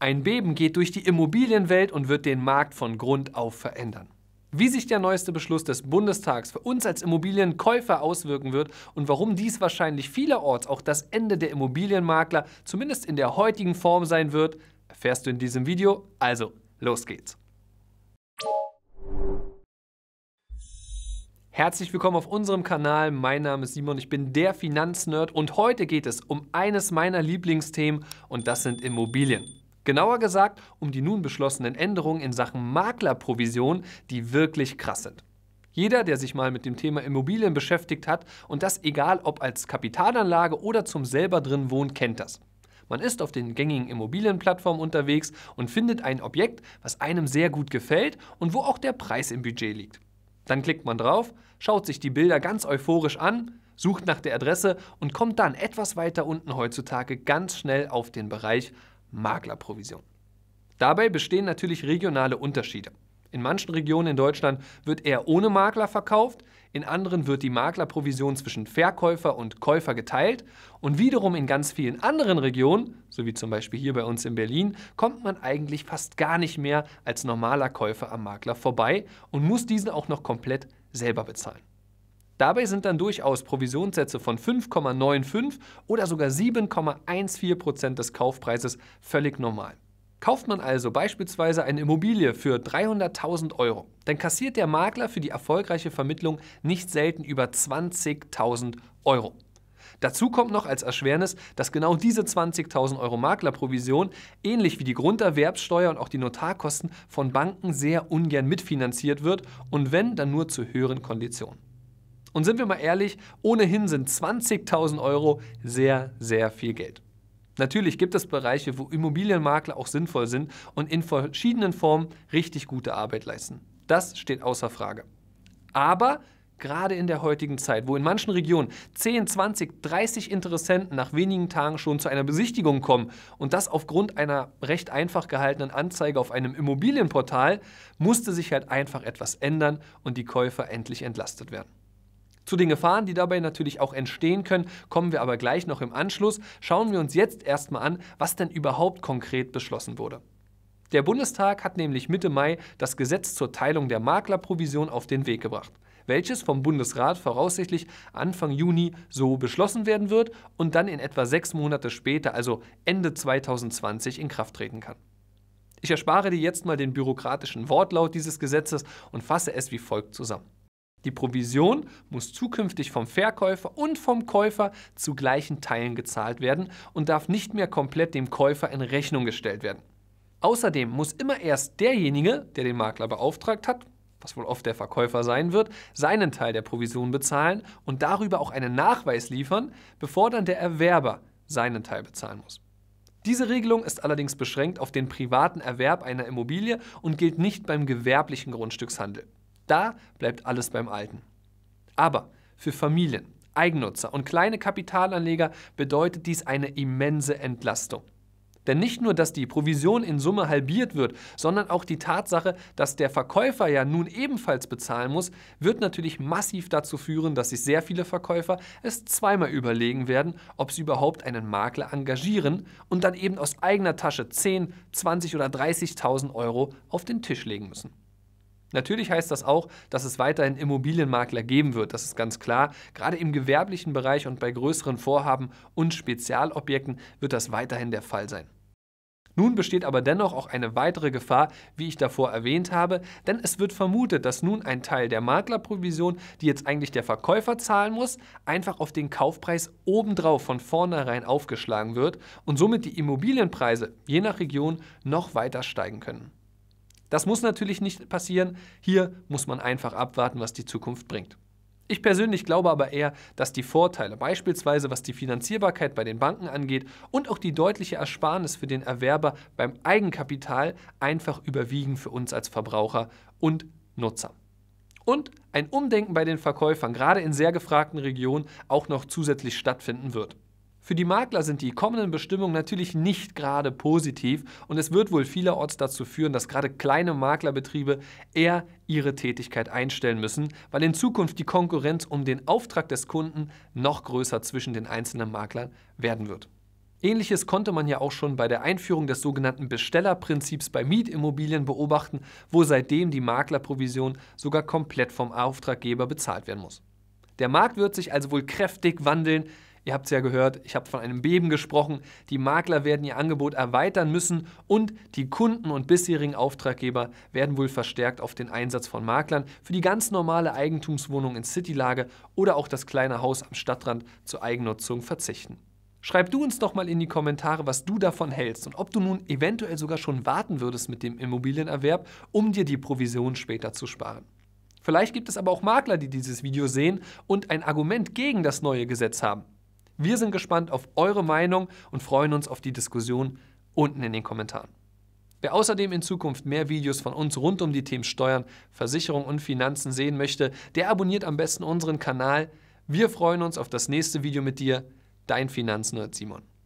Ein Beben geht durch die Immobilienwelt und wird den Markt von Grund auf verändern. Wie sich der neueste Beschluss des Bundestags für uns als Immobilienkäufer auswirken wird und warum dies wahrscheinlich vielerorts auch das Ende der Immobilienmakler, zumindest in der heutigen Form sein wird, erfährst du in diesem Video. Also, los geht's! Herzlich willkommen auf unserem Kanal. Mein Name ist Simon, ich bin der Finanznerd und heute geht es um eines meiner Lieblingsthemen und das sind Immobilien. Genauer gesagt um die nun beschlossenen Änderungen in Sachen Maklerprovision, die wirklich krass sind. Jeder, der sich mal mit dem Thema Immobilien beschäftigt hat, und das egal ob als Kapitalanlage oder zum selber drin wohnen, kennt das. Man ist auf den gängigen Immobilienplattformen unterwegs und findet ein Objekt, was einem sehr gut gefällt und wo auch der Preis im Budget liegt. Dann klickt man drauf, schaut sich die Bilder ganz euphorisch an, sucht nach der Adresse und kommt dann etwas weiter unten heutzutage ganz schnell auf den Bereich Maklerprovision. Dabei bestehen natürlich regionale Unterschiede. In manchen Regionen in Deutschland wird eher ohne Makler verkauft, in anderen wird die Maklerprovision zwischen Verkäufer und Käufer geteilt und wiederum in ganz vielen anderen Regionen, so wie zum Beispiel hier bei uns in Berlin, kommt man eigentlich fast gar nicht mehr als normaler Käufer am Makler vorbei und muss diesen auch noch komplett selber bezahlen. Dabei sind dann durchaus Provisionssätze von 5,95 oder sogar 7,14 Prozent des Kaufpreises völlig normal. Kauft man also beispielsweise eine Immobilie für 300.000 Euro, dann kassiert der Makler für die erfolgreiche Vermittlung nicht selten über 20.000 Euro. Dazu kommt noch als Erschwernis, dass genau diese 20.000 Euro Maklerprovision, ähnlich wie die Grunderwerbsteuer und auch die Notarkosten, von Banken sehr ungern mitfinanziert wird und wenn, dann nur zu höheren Konditionen. Und sind wir mal ehrlich, ohnehin sind 20.000 Euro sehr, sehr viel Geld. Natürlich gibt es Bereiche, wo Immobilienmakler auch sinnvoll sind und in verschiedenen Formen richtig gute Arbeit leisten. Das steht außer Frage. Aber gerade in der heutigen Zeit, wo in manchen Regionen 10, 20, 30 Interessenten nach wenigen Tagen schon zu einer Besichtigung kommen und das aufgrund einer recht einfach gehaltenen Anzeige auf einem Immobilienportal, musste sich halt einfach etwas ändern und die Käufer endlich entlastet werden. Zu den Gefahren, die dabei natürlich auch entstehen können, kommen wir aber gleich noch im Anschluss. Schauen wir uns jetzt erstmal an, was denn überhaupt konkret beschlossen wurde. Der Bundestag hat nämlich Mitte Mai das Gesetz zur Teilung der Maklerprovision auf den Weg gebracht, welches vom Bundesrat voraussichtlich Anfang Juni so beschlossen werden wird und dann in etwa sechs Monate später, also Ende 2020, in Kraft treten kann. Ich erspare dir jetzt mal den bürokratischen Wortlaut dieses Gesetzes und fasse es wie folgt zusammen. Die Provision muss zukünftig vom Verkäufer und vom Käufer zu gleichen Teilen gezahlt werden und darf nicht mehr komplett dem Käufer in Rechnung gestellt werden. Außerdem muss immer erst derjenige, der den Makler beauftragt hat, was wohl oft der Verkäufer sein wird, seinen Teil der Provision bezahlen und darüber auch einen Nachweis liefern, bevor dann der Erwerber seinen Teil bezahlen muss. Diese Regelung ist allerdings beschränkt auf den privaten Erwerb einer Immobilie und gilt nicht beim gewerblichen Grundstückshandel. Da bleibt alles beim Alten. Aber für Familien, Eigennutzer und kleine Kapitalanleger bedeutet dies eine immense Entlastung. Denn nicht nur, dass die Provision in Summe halbiert wird, sondern auch die Tatsache, dass der Verkäufer ja nun ebenfalls bezahlen muss, wird natürlich massiv dazu führen, dass sich sehr viele Verkäufer es zweimal überlegen werden, ob sie überhaupt einen Makler engagieren und dann eben aus eigener Tasche 10, 20 oder 30.000 Euro auf den Tisch legen müssen. Natürlich heißt das auch, dass es weiterhin Immobilienmakler geben wird, das ist ganz klar. Gerade im gewerblichen Bereich und bei größeren Vorhaben und Spezialobjekten wird das weiterhin der Fall sein. Nun besteht aber dennoch auch eine weitere Gefahr, wie ich davor erwähnt habe, denn es wird vermutet, dass nun ein Teil der Maklerprovision, die jetzt eigentlich der Verkäufer zahlen muss, einfach auf den Kaufpreis obendrauf von vornherein aufgeschlagen wird und somit die Immobilienpreise je nach Region noch weiter steigen können. Das muss natürlich nicht passieren. Hier muss man einfach abwarten, was die Zukunft bringt. Ich persönlich glaube aber eher, dass die Vorteile, beispielsweise was die Finanzierbarkeit bei den Banken angeht und auch die deutliche Ersparnis für den Erwerber beim Eigenkapital, einfach überwiegen für uns als Verbraucher und Nutzer. Und ein Umdenken bei den Verkäufern, gerade in sehr gefragten Regionen, auch noch zusätzlich stattfinden wird. Für die Makler sind die kommenden Bestimmungen natürlich nicht gerade positiv und es wird wohl vielerorts dazu führen, dass gerade kleine Maklerbetriebe eher ihre Tätigkeit einstellen müssen, weil in Zukunft die Konkurrenz um den Auftrag des Kunden noch größer zwischen den einzelnen Maklern werden wird. Ähnliches konnte man ja auch schon bei der Einführung des sogenannten Bestellerprinzips bei Mietimmobilien beobachten, wo seitdem die Maklerprovision sogar komplett vom Auftraggeber bezahlt werden muss. Der Markt wird sich also wohl kräftig wandeln, Ihr habt es ja gehört, ich habe von einem Beben gesprochen. Die Makler werden ihr Angebot erweitern müssen und die Kunden und bisherigen Auftraggeber werden wohl verstärkt auf den Einsatz von Maklern für die ganz normale Eigentumswohnung in Citylage oder auch das kleine Haus am Stadtrand zur Eigennutzung verzichten. Schreib du uns doch mal in die Kommentare, was du davon hältst und ob du nun eventuell sogar schon warten würdest mit dem Immobilienerwerb, um dir die Provision später zu sparen. Vielleicht gibt es aber auch Makler, die dieses Video sehen und ein Argument gegen das neue Gesetz haben. Wir sind gespannt auf eure Meinung und freuen uns auf die Diskussion unten in den Kommentaren. Wer außerdem in Zukunft mehr Videos von uns rund um die Themen Steuern, Versicherung und Finanzen sehen möchte, der abonniert am besten unseren Kanal. Wir freuen uns auf das nächste Video mit dir. Dein Finanznerd Simon.